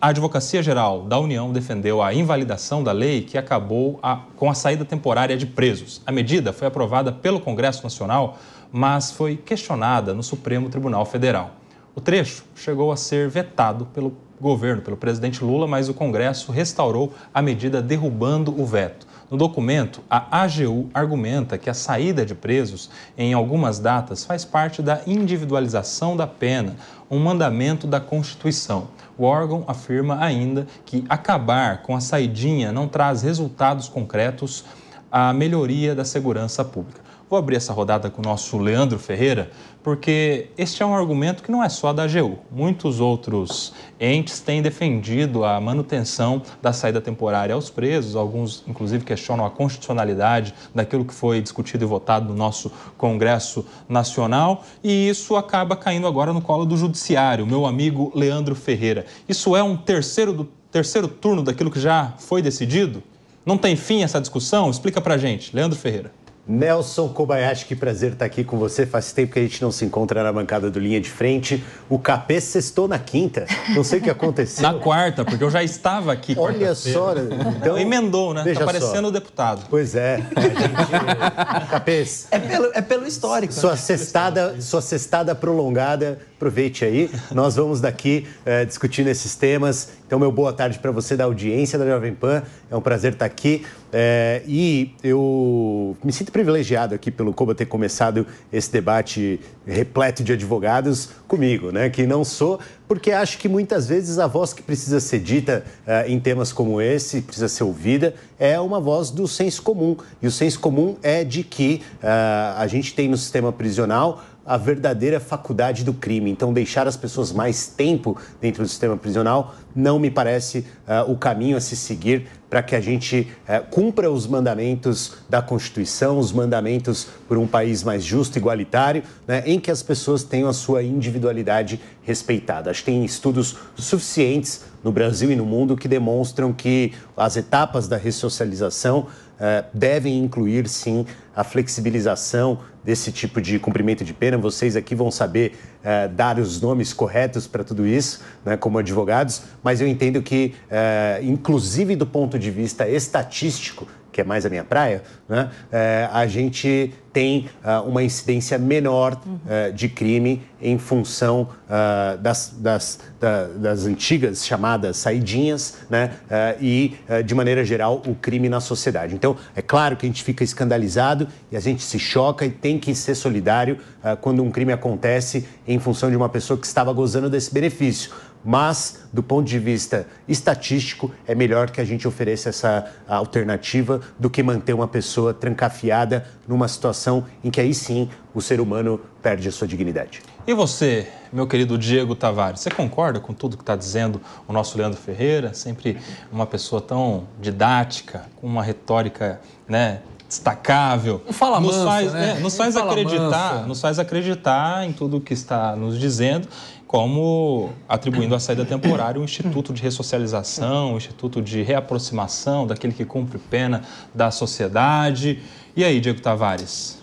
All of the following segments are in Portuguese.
A Advocacia Geral da União defendeu a invalidação da lei que acabou a, com a saída temporária de presos. A medida foi aprovada pelo Congresso Nacional, mas foi questionada no Supremo Tribunal Federal. O trecho chegou a ser vetado pelo governo, pelo presidente Lula, mas o Congresso restaurou a medida derrubando o veto. No documento, a AGU argumenta que a saída de presos em algumas datas faz parte da individualização da pena, um mandamento da Constituição o órgão afirma ainda que acabar com a saidinha não traz resultados concretos à melhoria da segurança pública. Vou abrir essa rodada com o nosso Leandro Ferreira, porque este é um argumento que não é só da AGU. Muitos outros entes têm defendido a manutenção da saída temporária aos presos, alguns inclusive questionam a constitucionalidade daquilo que foi discutido e votado no nosso Congresso Nacional, e isso acaba caindo agora no colo do Judiciário, meu amigo Leandro Ferreira. Isso é um terceiro, do, terceiro turno daquilo que já foi decidido? Não tem fim essa discussão? Explica pra gente, Leandro Ferreira. Nelson Kobayashi, que prazer estar aqui com você. Faz tempo que a gente não se encontra na bancada do Linha de Frente. O KP sextou na quinta. Não sei o que aconteceu. Na quarta, porque eu já estava aqui. Olha só. Então, Emendou, né? Está parecendo o deputado. Pois é. Gente... Capês. É pelo, é pelo histórico. Sua, né? cestada, sua cestada prolongada, aproveite aí. Nós vamos daqui é, discutindo esses temas então, meu boa tarde para você da audiência da Jovem Pan. É um prazer estar aqui. É, e eu me sinto privilegiado aqui pelo Coba ter começado esse debate repleto de advogados comigo, né? Que não sou, porque acho que muitas vezes a voz que precisa ser dita uh, em temas como esse, precisa ser ouvida, é uma voz do senso comum. E o senso comum é de que uh, a gente tem no sistema prisional a verdadeira faculdade do crime. Então, deixar as pessoas mais tempo dentro do sistema prisional não me parece uh, o caminho a se seguir para que a gente uh, cumpra os mandamentos da Constituição, os mandamentos por um país mais justo, igualitário, né, em que as pessoas tenham a sua individualidade respeitada. Acho que tem estudos suficientes no Brasil e no mundo que demonstram que as etapas da ressocialização uh, devem incluir, sim, a flexibilização desse tipo de cumprimento de pena. Vocês aqui vão saber eh, dar os nomes corretos para tudo isso, né, como advogados, mas eu entendo que, eh, inclusive do ponto de vista estatístico, que é mais a minha praia, né, é, a gente tem uh, uma incidência menor uh, de crime em função uh, das, das, da, das antigas chamadas saidinhas né, eh, e, de maneira geral, o crime na sociedade. Então, é claro que a gente fica escandalizado e a gente se choca e tem que ser solidário ah, quando um crime acontece em função de uma pessoa que estava gozando desse benefício mas do ponto de vista estatístico, é melhor que a gente ofereça essa alternativa do que manter uma pessoa trancafiada numa situação em que aí sim o ser humano perde a sua dignidade. E você, meu querido Diego Tavares, você concorda com tudo que está dizendo o nosso Leandro Ferreira? Sempre uma pessoa tão didática, com uma retórica né, destacável. Não fala nos mansa, faz, né? É, nos faz acreditar, mansa. nos faz acreditar em tudo o que está nos dizendo, como atribuindo à saída temporária um instituto de ressocialização, um instituto de reaproximação daquele que cumpre pena da sociedade. E aí, Diego Tavares?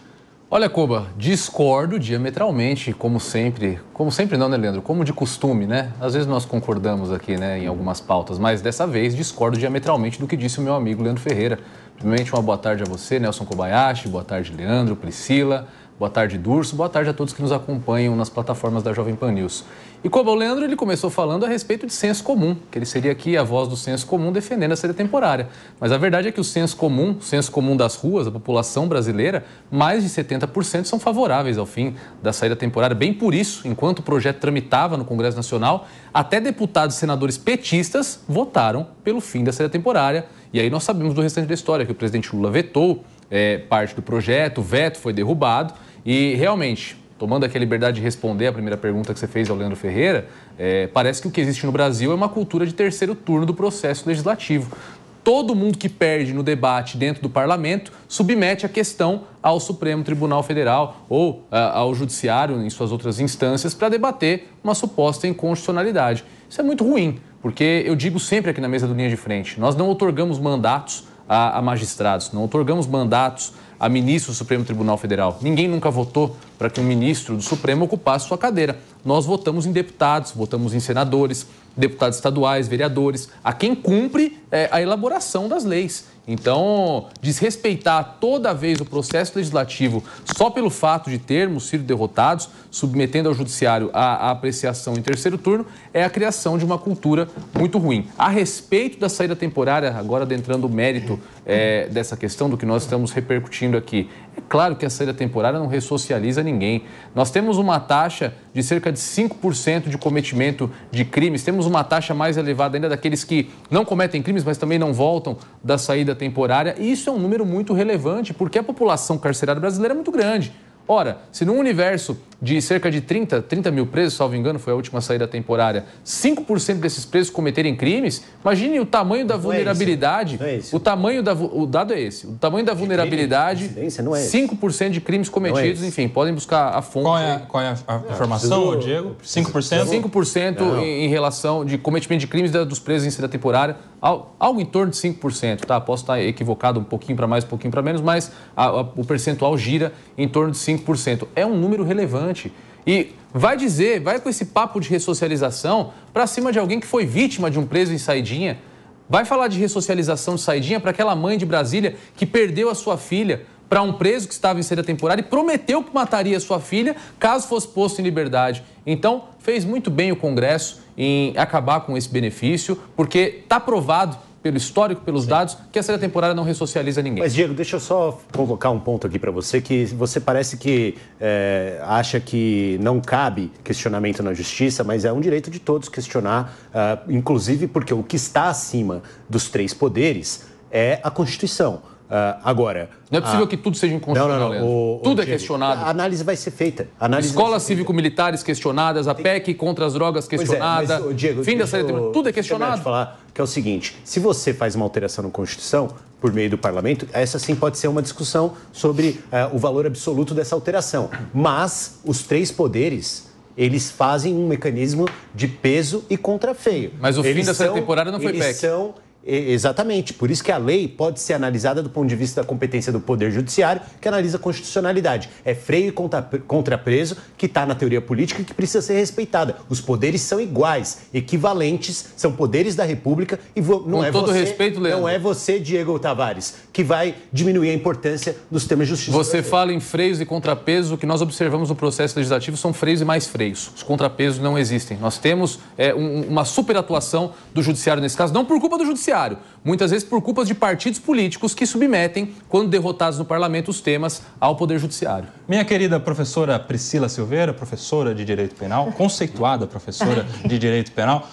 Olha, Coba, discordo diametralmente, como sempre. Como sempre não, né, Leandro? Como de costume, né? Às vezes nós concordamos aqui, né, em algumas pautas, mas dessa vez discordo diametralmente do que disse o meu amigo Leandro Ferreira. Primeiramente, uma boa tarde a você, Nelson Kobayashi, boa tarde, Leandro, Priscila. Boa tarde, Durso. Boa tarde a todos que nos acompanham nas plataformas da Jovem Pan News. E como o Leandro, ele começou falando a respeito de senso comum, que ele seria aqui a voz do senso comum defendendo a sede temporária. Mas a verdade é que o senso comum, o senso comum das ruas, da população brasileira, mais de 70% são favoráveis ao fim da saída temporária. Bem por isso, enquanto o projeto tramitava no Congresso Nacional, até deputados e senadores petistas votaram pelo fim da saída temporária. E aí nós sabemos do restante da história, que o presidente Lula vetou é, parte do projeto, o veto foi derrubado e realmente, tomando aqui a liberdade de responder a primeira pergunta que você fez ao Leandro Ferreira, é, parece que o que existe no Brasil é uma cultura de terceiro turno do processo legislativo. Todo mundo que perde no debate dentro do parlamento submete a questão ao Supremo Tribunal Federal ou é, ao Judiciário, em suas outras instâncias, para debater uma suposta inconstitucionalidade. Isso é muito ruim, porque eu digo sempre aqui na mesa do Linha de Frente: nós não otorgamos mandatos a, a magistrados, não otorgamos mandatos a ministro do Supremo Tribunal Federal. Ninguém nunca votou para que um ministro do Supremo ocupasse sua cadeira. Nós votamos em deputados, votamos em senadores, deputados estaduais, vereadores, a quem cumpre é, a elaboração das leis. Então, desrespeitar toda vez o processo legislativo só pelo fato de termos sido derrotados, submetendo ao judiciário a, a apreciação em terceiro turno, é a criação de uma cultura muito ruim. A respeito da saída temporária, agora adentrando o mérito é, dessa questão do que nós estamos repercutindo aqui. É claro que a saída temporária não ressocializa ninguém. Nós temos uma taxa de cerca de 5% de cometimento de crimes, temos uma taxa mais elevada ainda daqueles que não cometem crimes, mas também não voltam da saída temporária. E isso é um número muito relevante, porque a população carcerária brasileira é muito grande. Ora, se num universo de cerca de 30, 30 mil presos, salvo engano, foi a última saída temporária, 5% desses presos cometerem crimes, imagine o tamanho da é vulnerabilidade. é o tamanho da. O dado é esse. O tamanho da vulnerabilidade. Crime, não é 5% de crimes é cometidos, enfim, podem buscar a fonte. Qual é, qual é a, a informação, preciso, Diego? 5%? 5% não. em, em relação de cometimento de crimes dos presos em saída temporária, algo em torno de 5%, tá? Posso estar equivocado um pouquinho para mais, um pouquinho para menos, mas a, a, o percentual gira em torno de 5%. 5%. É um número relevante. E vai dizer, vai com esse papo de ressocialização para cima de alguém que foi vítima de um preso em saidinha. Vai falar de ressocialização de saidinha para aquela mãe de Brasília que perdeu a sua filha para um preso que estava em saída temporária e prometeu que mataria sua filha caso fosse posto em liberdade. Então, fez muito bem o Congresso em acabar com esse benefício, porque está provado pelo histórico, pelos Sim. dados, que a saída temporária não ressocializa ninguém. Mas, Diego, deixa eu só colocar um ponto aqui para você, que você parece que é, acha que não cabe questionamento na justiça, mas é um direito de todos questionar, uh, inclusive porque o que está acima dos três poderes é a Constituição. Uh, agora. Não é possível a... Ah, que tudo seja inconstitucional. Não, não, não. O, tudo o é questionado. A análise vai ser feita. análise Escolas cívico-militares questionadas, a PEC contra as drogas questionada. É, mas, Diego, fim da série. Tudo é questionado. Eu falar que é o seguinte: se você faz uma alteração na Constituição por meio do parlamento, essa sim pode ser uma discussão sobre uh, o valor absoluto dessa alteração. Mas os três poderes eles fazem um mecanismo de peso e contrafeio. Mas o eles fim dessa são, temporada não foi eles PEC. São, Exatamente. Por isso que a lei pode ser analisada do ponto de vista da competência do Poder Judiciário, que analisa a constitucionalidade. É freio e contrapreso que está na teoria política e que precisa ser respeitada. Os poderes são iguais, equivalentes, são poderes da República e não Com é todo você, respeito, Leandro. não é você, Diego Tavares, que vai diminuir a importância dos temas de justiça. Você fala em freios e contrapeso, o que nós observamos no processo legislativo são freios e mais freios. Os contrapesos não existem. Nós temos é, um, uma superatuação do judiciário nesse caso, não por culpa do judiciário judiciário, muitas vezes por culpas de partidos políticos que submetem, quando derrotados no parlamento, os temas ao Poder Judiciário. Minha querida professora Priscila Silveira, professora de Direito Penal, conceituada professora de Direito Penal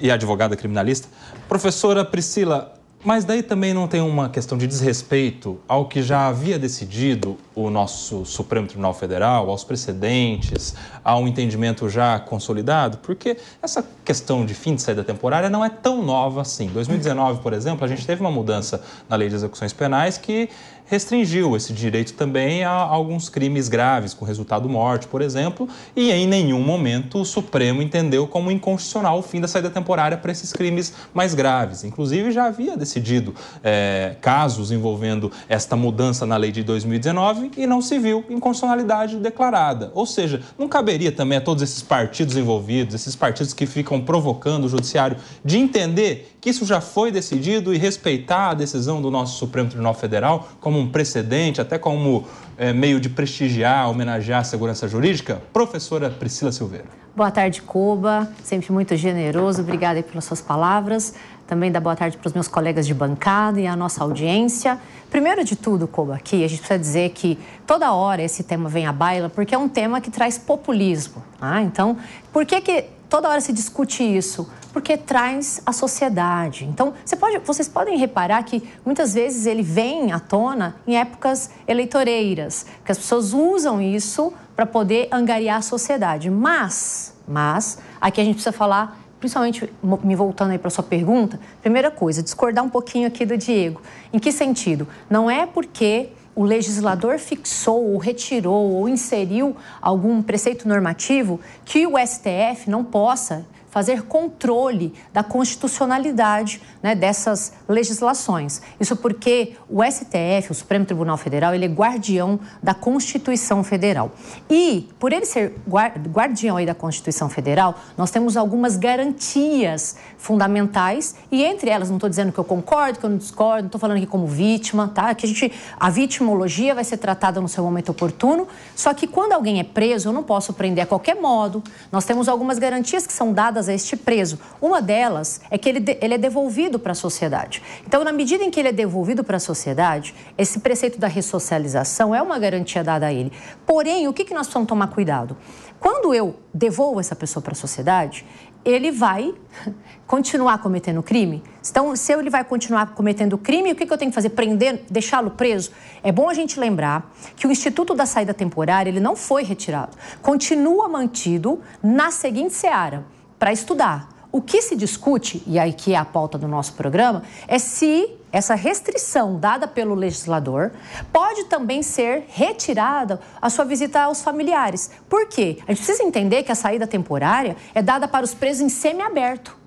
e advogada criminalista. Professora Priscila, mas daí também não tem uma questão de desrespeito ao que já havia decidido o nosso Supremo Tribunal Federal, aos precedentes, a um entendimento já consolidado? Porque essa questão de fim de saída temporária não é tão nova assim. Em 2019, por exemplo, a gente teve uma mudança na lei de execuções penais que restringiu esse direito também a alguns crimes graves, com resultado morte, por exemplo, e em nenhum momento o Supremo entendeu como inconstitucional o fim da saída temporária para esses crimes mais graves. Inclusive, já havia decidido é, casos envolvendo esta mudança na lei de 2019 e não se viu inconstitucionalidade declarada. Ou seja, não caberia também a todos esses partidos envolvidos, esses partidos que ficam provocando o judiciário, de entender que isso já foi decidido e respeitar a decisão do nosso Supremo Tribunal Federal como um precedente, até como é, meio de prestigiar, homenagear a segurança jurídica? Professora Priscila Silveira. Boa tarde, Coba. Sempre muito generoso. Obrigada pelas suas palavras. Também dá boa tarde para os meus colegas de bancada e a nossa audiência. Primeiro de tudo, Coba, aqui a gente precisa dizer que toda hora esse tema vem à baila porque é um tema que traz populismo. Ah, Então, por que, que toda hora se discute isso? Porque traz a sociedade. Então, você pode, vocês podem reparar que muitas vezes ele vem à tona em épocas eleitoreiras, que as pessoas usam isso para poder angariar a sociedade. Mas, mas, aqui a gente precisa falar, principalmente me voltando aí para a sua pergunta, primeira coisa, discordar um pouquinho aqui do Diego. Em que sentido? Não é porque o legislador fixou ou retirou ou inseriu algum preceito normativo que o STF não possa fazer controle da constitucionalidade né, dessas legislações. Isso porque o STF, o Supremo Tribunal Federal, ele é guardião da Constituição Federal. E, por ele ser guardião da Constituição Federal, nós temos algumas garantias fundamentais e entre elas, não estou dizendo que eu concordo, que eu não discordo, não estou falando aqui como vítima, tá? Que a gente, a vitimologia vai ser tratada no seu momento oportuno, só que quando alguém é preso, eu não posso prender a qualquer modo. Nós temos algumas garantias que são dadas a este preso. Uma delas é que ele, de, ele é devolvido para a sociedade. Então, na medida em que ele é devolvido para a sociedade, esse preceito da ressocialização é uma garantia dada a ele. Porém, o que, que nós precisamos tomar cuidado? Quando eu devolvo essa pessoa para a sociedade, ele vai continuar cometendo crime? Então, se ele vai continuar cometendo crime, o que, eu tenho que fazer? Prender, deixá-lo preso? É bom a gente lembrar que o Instituto da Saída Temporária ele não foi retirado. Continua mantido na seguinte seara para estudar. O que se discute, e aí que é a pauta do nosso programa, é se essa restrição dada pelo legislador pode também ser retirada a sua visita aos familiares. Por quê? A gente precisa entender que a saída temporária é dada para os presos em semiaberto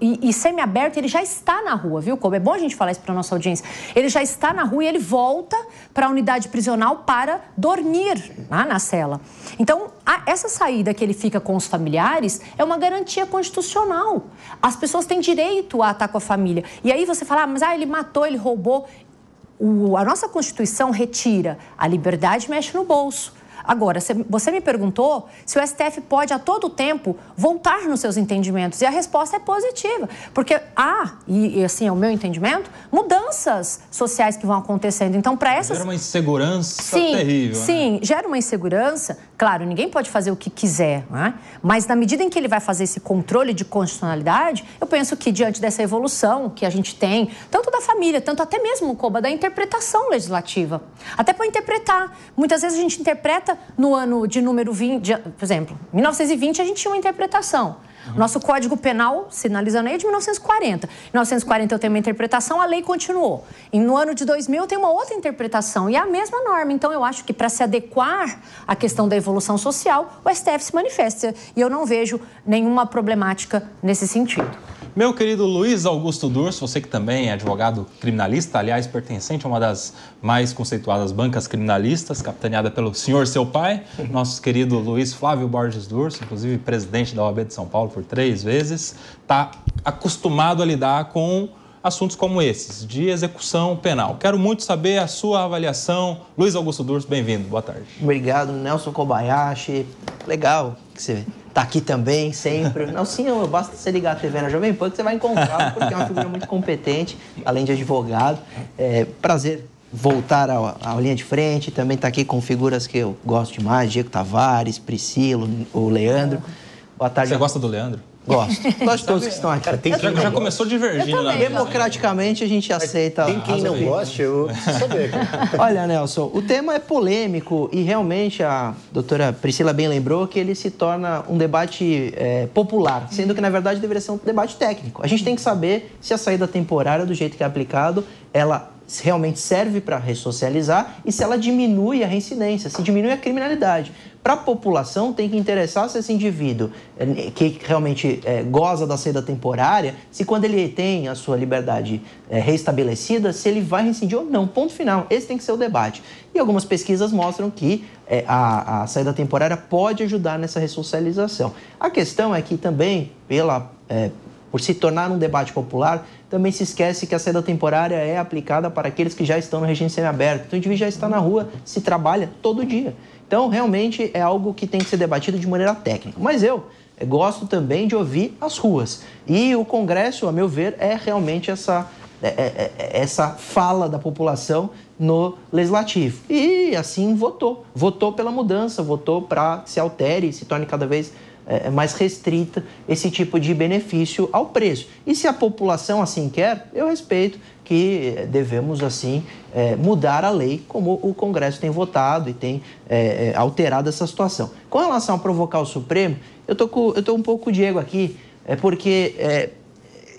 e, e semiaberto, ele já está na rua, viu, Como? É bom a gente falar isso para nossa audiência. Ele já está na rua e ele volta para a unidade prisional para dormir lá na cela. Então, a, essa saída que ele fica com os familiares é uma garantia constitucional. As pessoas têm direito a estar com a família. E aí você fala, ah, mas ah, ele matou, ele roubou. O, a nossa Constituição retira a liberdade mexe no bolso. Agora, você me perguntou se o STF pode a todo tempo voltar nos seus entendimentos e a resposta é positiva, porque há, e, assim é o meu entendimento, mudanças sociais que vão acontecendo. Então, para essas gera uma insegurança sim, terrível. Né? Sim, né? gera uma insegurança Claro, ninguém pode fazer o que quiser, né? mas na medida em que ele vai fazer esse controle de constitucionalidade, eu penso que diante dessa evolução que a gente tem, tanto da família, tanto até mesmo, Coba, da interpretação legislativa, até para interpretar. Muitas vezes a gente interpreta no ano de número 20, por exemplo, 1920 a gente tinha uma interpretação. Uhum. Nosso Código Penal sinalizando aí é de 1940. Em 1940 eu tenho uma interpretação, a lei continuou. E no ano de 2000 eu tenho uma outra interpretação e é a mesma norma. Então eu acho que para se adequar à questão da evolução social, o STF se manifesta e eu não vejo nenhuma problemática nesse sentido. Meu querido Luiz Augusto Durso, você que também é advogado criminalista, aliás, pertencente a uma das mais conceituadas bancas criminalistas, capitaneada pelo senhor seu pai, uhum. nosso querido Luiz Flávio Borges Durso, inclusive presidente da OAB de São Paulo por três vezes, está acostumado a lidar com assuntos como esses, de execução penal. Quero muito saber a sua avaliação. Luiz Augusto Durso, bem-vindo. Boa tarde. Obrigado, Nelson Kobayashi. Legal que você tá aqui também, sempre. Não, sim, eu, basta você ligar a TV na Jovem Pan que você vai encontrar, porque é uma figura muito competente, além de advogado. É, prazer voltar à, linha de frente, também tá aqui com figuras que eu gosto demais, Diego Tavares, Priscilo, o Leandro. Boa tarde. Você gosta do Leandro? Gosto. Gosto de todos que estão aqui. Cara, tem já, já começou divergindo né? lá. Democraticamente a gente aceita. Tem quem não goste, eu saber. Olha, Nelson, o tema é polêmico e realmente a doutora Priscila bem lembrou que ele se torna um debate é, popular, sendo que na verdade deveria ser um debate técnico. A gente tem que saber se a saída temporária, do jeito que é aplicado, ela realmente serve para ressocializar e se ela diminui a reincidência, se diminui a criminalidade para a população tem que interessar se esse indivíduo é, que realmente é, goza da saída temporária, se quando ele tem a sua liberdade é, reestabelecida, se ele vai rescindir ou não. Ponto final. Esse tem que ser o debate. E algumas pesquisas mostram que é, a, a saída temporária pode ajudar nessa ressocialização. A questão é que também, pela é, por se tornar um debate popular, também se esquece que a saída temporária é aplicada para aqueles que já estão no regime semiaberto. Então, o indivíduo já está na rua, se trabalha todo dia. Então, realmente é algo que tem que ser debatido de maneira técnica. Mas eu gosto também de ouvir as ruas. E o Congresso, a meu ver, é realmente essa, é, é, é, é essa fala da população no legislativo. E assim votou. Votou pela mudança, votou para que se altere, se torne cada vez mais é, é, mais restrita esse tipo de benefício ao preço. E se a população assim quer, eu respeito que eh, devemos assim é, mudar a lei como o Congresso tem votado e tem é, alterado essa situação. Com relação a provocar o Supremo, eu tô com, eu tô um pouco com o Diego aqui, é porque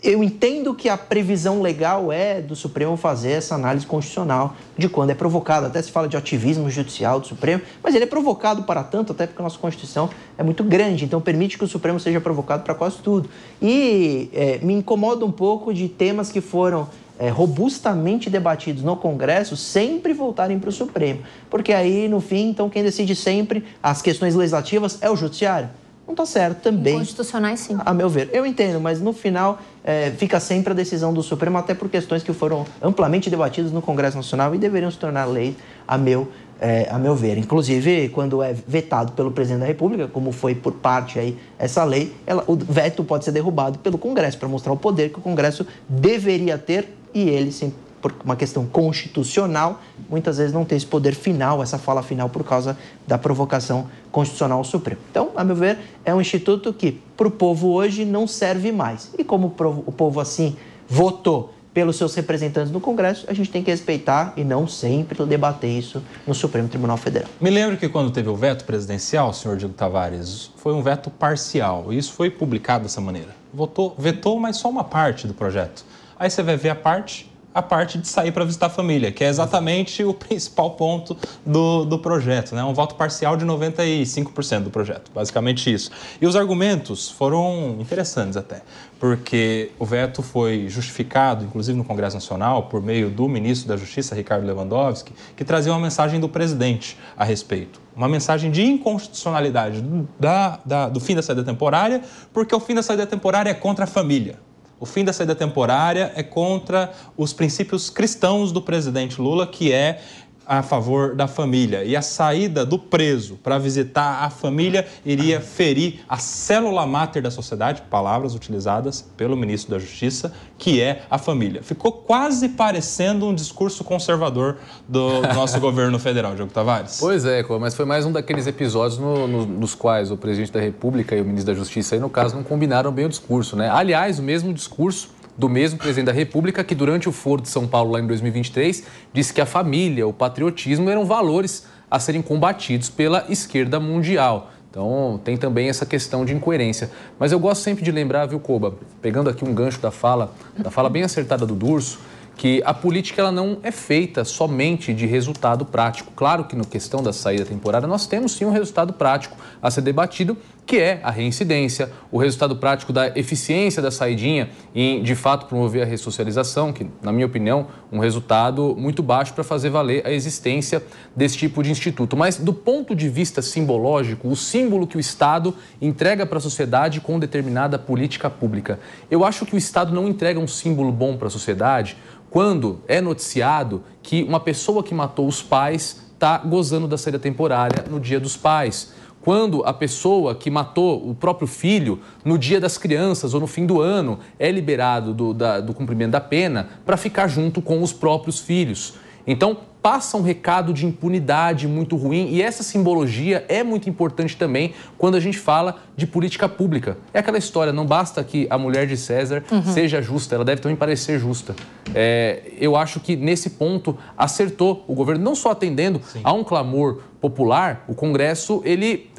eu entendo que a previsão legal é do Supremo fazer essa análise constitucional de quando é provocado. Até se fala de ativismo judicial do Supremo, mas ele é provocado para tanto, até porque a nossa Constituição é muito grande, então permite que o Supremo seja provocado para quase tudo. E é, me incomoda um pouco de temas que foram é, robustamente debatidos no Congresso sempre voltarem para o Supremo. Porque aí, no fim, então quem decide sempre as questões legislativas é o Judiciário. Não está certo também. Constitucionais, sim. A meu ver. Eu entendo, mas no final é, fica sempre a decisão do Supremo, até por questões que foram amplamente debatidas no Congresso Nacional e deveriam se tornar lei, a meu, é, a meu ver. Inclusive, quando é vetado pelo presidente da República, como foi por parte aí essa lei, ela, o veto pode ser derrubado pelo Congresso, para mostrar o poder que o Congresso deveria ter e ele, sim, por uma questão constitucional, muitas vezes não tem esse poder final, essa fala final, por causa da provocação constitucional ao Supremo. Então, a meu ver, é um instituto que para o povo hoje não serve mais. E como o povo assim votou pelos seus representantes no Congresso, a gente tem que respeitar e não sempre debater isso no Supremo Tribunal Federal. Me lembro que quando teve o veto presidencial, senhor Diego Tavares, foi um veto parcial. E isso foi publicado dessa maneira. Votou, vetou, mas só uma parte do projeto. Aí você vai ver a parte a parte de sair para visitar a família, que é exatamente o principal ponto do, do projeto. Né? Um voto parcial de 95% do projeto, basicamente isso. E os argumentos foram interessantes até, porque o veto foi justificado, inclusive no Congresso Nacional, por meio do ministro da Justiça, Ricardo Lewandowski, que trazia uma mensagem do presidente a respeito uma mensagem de inconstitucionalidade da, da, do fim da saída temporária, porque o fim da saída temporária é contra a família. O fim da saída temporária é contra os princípios cristãos do presidente Lula, que é a favor da família. E a saída do preso para visitar a família iria ferir a célula máter da sociedade, palavras utilizadas pelo ministro da Justiça, que é a família. Ficou quase parecendo um discurso conservador do nosso governo federal, Diogo Tavares. Pois é, mas foi mais um daqueles episódios no, no, nos quais o presidente da República e o ministro da Justiça, aí, no caso, não combinaram bem o discurso. Né? Aliás, o mesmo discurso do mesmo presidente da República, que durante o Foro de São Paulo, lá em 2023, disse que a família, o patriotismo eram valores a serem combatidos pela esquerda mundial. Então, tem também essa questão de incoerência. Mas eu gosto sempre de lembrar, viu, Coba, pegando aqui um gancho da fala, da fala bem acertada do Durso, que a política ela não é feita somente de resultado prático. Claro que no questão da saída temporária nós temos sim um resultado prático a ser debatido que é a reincidência, o resultado prático da eficiência da saidinha em, de fato, promover a ressocialização, que, na minha opinião, um resultado muito baixo para fazer valer a existência desse tipo de instituto. Mas, do ponto de vista simbológico, o símbolo que o Estado entrega para a sociedade com determinada política pública. Eu acho que o Estado não entrega um símbolo bom para a sociedade quando é noticiado que uma pessoa que matou os pais está gozando da saída temporária no Dia dos Pais quando a pessoa que matou o próprio filho no dia das crianças ou no fim do ano é liberado do, da, do cumprimento da pena para ficar junto com os próprios filhos. Então, passa um recado de impunidade muito ruim e essa simbologia é muito importante também quando a gente fala de política pública. É aquela história, não basta que a mulher de César uhum. seja justa, ela deve também parecer justa. É, eu acho que nesse ponto acertou o governo, não só atendendo Sim. a um clamor popular, o Congresso ele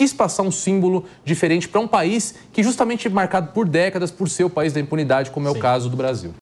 quis passar um símbolo diferente para um país que justamente marcado por décadas por ser o país da impunidade, como é o caso do Brasil.